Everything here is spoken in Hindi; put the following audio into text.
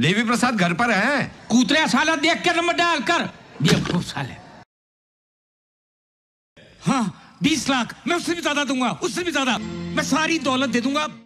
देवी प्रसाद घर पर है कूतरे साला देख के नंबर डाल कर साले हाँ बीस लाख मैं उससे भी ज्यादा दूंगा उससे भी ज्यादा मैं सारी दौलत दे दूंगा